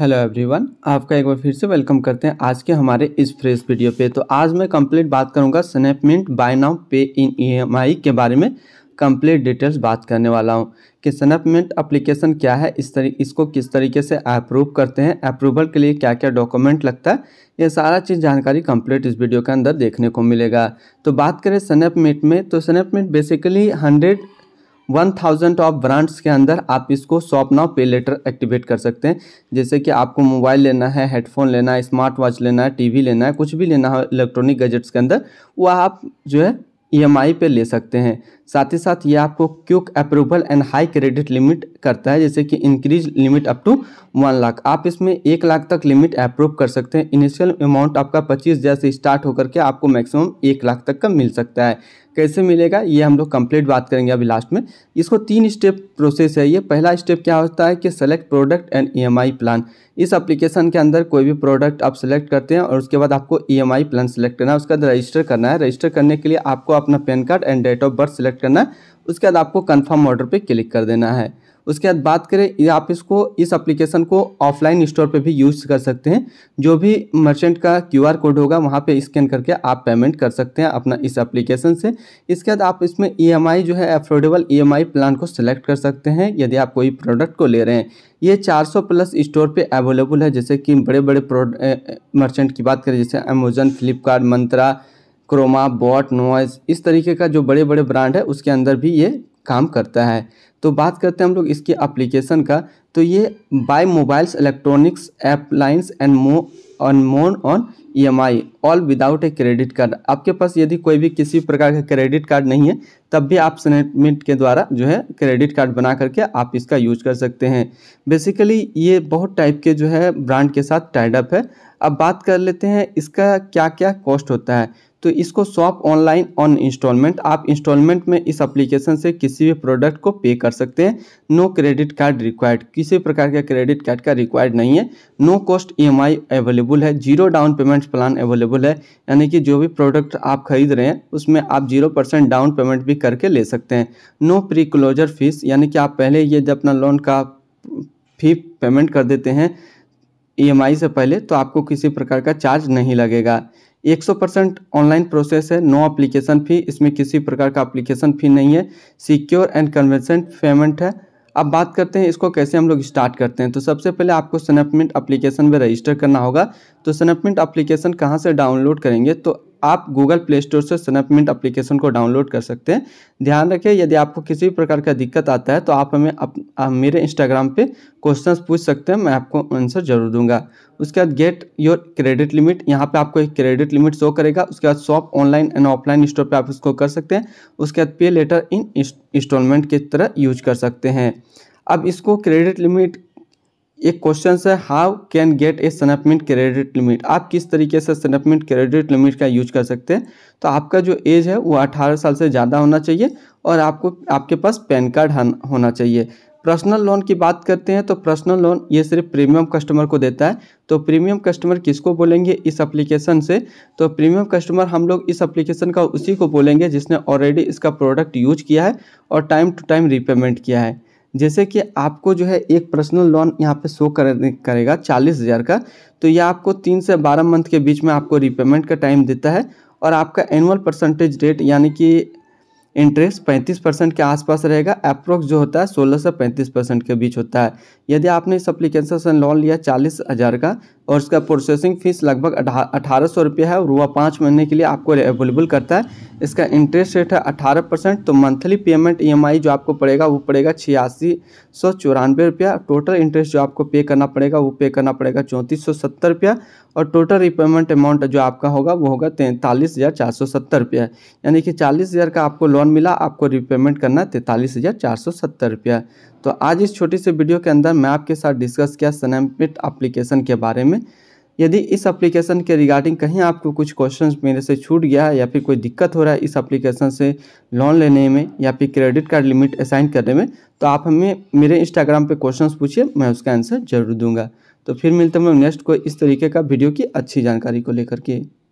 hello everyone आपका एक बार फिर से वेलकम करते हैं आज के हमारे इस फ्रेश वीडियो पे तो आज मैं कंप्लीट बात करूंगा स्नैपमिंट बाय नाउ पे इन ईएमआई के बारे में कंप्लीट डिटेल्स बात करने वाला हूं कि स्नैपमिंट एप्लीकेशन क्या है इस तरी इसको किस तरीके से अप्रूव करते हैं अप्रूवल के लिए क्या क्या डॉक्यूमेंट लगता है ये सारा चीज़ जानकारी कंप्लीट इस वीडियो के अंदर देखने को मिलेगा तो बात करें स्नैपमिट में तो Snapmint basically hundred one thousand of brands के अंदर आप इसको shop now pay later activate कर सकते हैं जैसे कि आपको मोबाइल लेना है हेडफोन लेना है स्मार्ट वॉच लेना है टीवी लेना है कुछ भी लेना है इलेक्ट्रॉनिक गैजेट्स के अंदर वह आप जो है ई e पे ले सकते हैं साथ ही साथ ये आपको quick approval and high credit limit करता है जैसे कि increase limit up to one lakh आप इसमें एक लाख तक लिमिट अप्रूव कर सकते हैं इनिशियल अमाउंट आपका पच्चीस हज़ार से स्टार्ट होकर के आपको मैक्सिमम एक लाख तक का मिल सकता है कैसे मिलेगा ये हम लोग कंप्लीट बात करेंगे अभी लास्ट में इसको तीन स्टेप प्रोसेस है ये पहला स्टेप क्या होता है कि select product and EMI plan इस एप्लीकेशन के अंदर कोई भी प्रोडक्ट आप सेलेक्ट करते हैं और उसके बाद आपको ईएमआई प्लान सेलेक्ट करना है उसके बाद रजिस्टर करना है रजिस्टर करने के लिए आपको अपना PAN card and date of birth select करना है उसके बाद आपको कन्फर्म ऑर्डर पर क्लिक कर देना है उसके बाद बात करें आप इसको इस एप्लीकेशन को ऑफलाइन स्टोर पे भी यूज़ कर सकते हैं जो भी मर्चेंट का क्यूआर कोड होगा वहाँ पे स्कैन करके आप पेमेंट कर सकते हैं अपना इस एप्लीकेशन से इसके बाद आप इसमें ईएमआई e जो है अफोर्डेबल ईएमआई प्लान को सिलेक्ट कर सकते हैं यदि आप कोई प्रोडक्ट को ले रहे हैं ये 400 प्लस स्टोर पे अवेलेबल है जैसे कि बड़े बड़े मर्चेंट की बात करें जैसे अमेजन फ्लिपकार्ट मंत्रा क्रोमा बॉट नॉइस इस तरीके का जो बड़े बड़े ब्रांड है उसके अंदर भी ये काम करता है तो बात करते हैं हम लोग इसकी अप्लीकेशन का तो ये buy mobiles electronics appliances and more on more on E M I all without a credit card आपके पास यदि कोई भी किसी प्रकार का क्रेडिट कार्ड नहीं है तब भी आप सनेटमेंट के द्वारा जो है क्रेडिट कार्ड बना करके आप इसका यूज कर सकते हैं बेसिकली ये बहुत टाइप के जो है ब्रांड के साथ टाइडअप है अब बात कर लेते हैं इसका क्या क्या कॉस्ट होता है तो इसको शॉप ऑनलाइन ऑन इंस्टॉलमेंट आप इंस्टॉलमेंट में इस एप्लीकेशन से किसी भी प्रोडक्ट को पे कर सकते हैं नो क्रेडिट कार्ड रिक्वायर्ड किसी प्रकार का क्रेडिट कार्ड का रिक्वायर्ड नहीं है नो कॉस्ट ई अवेलेबल है zero down payment plan available है यानी कि जो भी प्रोडक्ट आप खरीद रहे हैं उसमें आप जीरो परसेंट डाउन पेमेंट भी करके ले सकते हैं नो प्री क्लोजर फीस यानी कि आप पहले ये जब अपना लोन का फी पेमेंट कर देते हैं ई e से पहले तो आपको किसी प्रकार का चार्ज नहीं लगेगा 100 परसेंट ऑनलाइन प्रोसेस है नो एप्लीकेशन फ़ी इसमें किसी प्रकार का एप्लीकेशन फ़ी नहीं है सिक्योर एंड कन्वेंसेंट पेमेंट है अब बात करते हैं इसको कैसे हम लोग स्टार्ट करते हैं तो सबसे पहले आपको स्नैपमिंट एप्लीकेशन में रजिस्टर करना होगा तो स्नैपमिंट एप्लीकेशन कहाँ से डाउनलोड करेंगे तो आप गूगल प्ले स्टोर से स्नैपमिंट अप्लीकेशन को डाउनलोड कर सकते हैं ध्यान रखें यदि आपको किसी भी प्रकार का दिक्कत आता है तो आप हमें अप, आप मेरे इंस्टाग्राम पे क्वेश्चंस पूछ सकते हैं मैं आपको आंसर जरूर दूंगा उसके बाद गेट योर क्रेडिट लिमिट यहाँ पे आपको एक क्रेडिट लिमिट शो करेगा उसके बाद shop online and offline store पर आप इसको कर सकते हैं उसके बाद पे लेटर इन इंस्टॉलमेंट की तरह यूज कर सकते हैं अब इसको क्रेडिट लिमिट एक क्वेश्चन है how can get a Snapmint credit limit आप किस तरीके से सनअपमेंट क्रेडिट लिमिट का यूज कर सकते हैं तो आपका जो एज है वो 18 साल से ज़्यादा होना चाहिए और आपको आपके पास पैन कार्ड होना चाहिए पर्सनल लोन की बात करते हैं तो पर्सनल लोन ये सिर्फ प्रीमियम कस्टमर को देता है तो प्रीमियम कस्टमर किसको बोलेंगे इस एप्लीकेशन से तो प्रीमियम कस्टमर हम लोग इस एप्लीकेशन का उसी को बोलेंगे जिसने ऑलरेडी इसका प्रोडक्ट यूज किया है और टाइम टू टाइम रीपेमेंट किया है जैसे कि आपको जो है एक पर्सनल लोन यहाँ पे शो कर, करेगा चालीस हज़ार का तो यह आपको तीन से बारह मंथ के बीच में आपको रिपेमेंट का टाइम देता है और आपका एनुअल परसेंटेज रेट यानी कि इंटरेस्ट पैंतीस परसेंट के आसपास रहेगा अप्रोक्स जो होता है सोलह से पैंतीस परसेंट के बीच होता है यदि आपने इस अप्लीकेशन से लोन लिया चालीस हज़ार का और इसका प्रोसेसिंग फीस लगभग अठारह सौ रुपये है और वह पाँच महीने के लिए आपको अवेलेबल करता है इसका इंटरेस्ट रेट है अठारह परसेंट तो मंथली पेमेंट ईएमआई जो आपको पड़ेगा वो पड़ेगा छियासी सौ चौरानवे रुपया टोटल इंटरेस्ट जो आपको पे करना पड़ेगा वो पे करना पड़ेगा चौंतीस सौ सत्तर रुपया और टोटल रिपेमेंट अमाउंट जो आपका होगा वो होगा तैंतालीस हज़ार चार सौ सत्तर रुपया यानी कि चालीस हज़ार का आपको लोन मिला आपको रिपेमेंट करना है तैंतालीस हज़ार चार सौ सत्तर रुपया तो आज इस छोटी सी वीडियो के अंदर मैं आपके साथ डिस्कस किया सनैपिट एप्लीकेशन के बारे में यदि इस एप्लीकेशन के रिगार्डिंग कहीं आपको कुछ क्वेश्चन मेरे से छूट गया या फिर कोई दिक्कत हो रहा है इस एप्लीकेशन से लोन लेने में या फिर क्रेडिट कार्ड लिमिट असाइन करने में तो आप हमें मेरे इंस्टाग्राम पे क्वेश्चंस पूछिए मैं उसका आंसर जरूर दूंगा तो फिर मिलते हैं नेक्स्ट कोई इस तरीके का वीडियो की अच्छी जानकारी को लेकर के